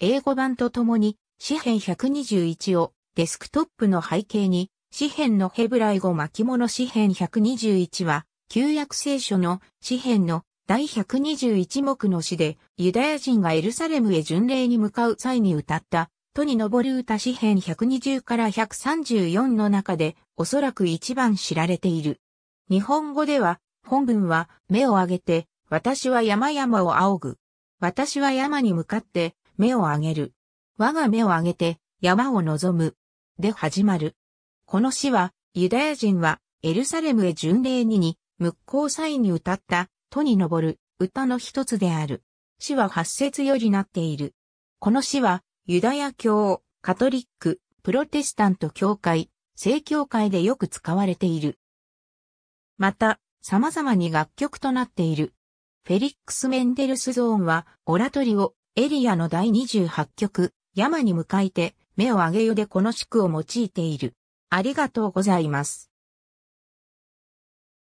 英語版とともに、紙編121をデスクトップの背景に、紙編のヘブライ語巻物紙編121は、旧約聖書の紙編の第121目の詩で、ユダヤ人がエルサレムへ巡礼に向かう際に歌った、都に昇る歌詩編120から134の中で、おそらく一番知られている。日本語では、本文は目を上げて、私は山々を仰ぐ。私は山に向かって、目を上げる。我が目を上げて、山を望む。で始まる。この詩は、ユダヤ人は、エルサレムへ巡礼にに、向こうンに歌った、都に登る、歌の一つである。詩は八節よりなっている。この詩は、ユダヤ教、カトリック、プロテスタント教会、正教会でよく使われている。また、様々に楽曲となっている。フェリックス・メンデルスゾーンは、オラトリオ、エリアの第28曲、山に向かいて、目を上げよでこの宿を用いている。ありがとうございます。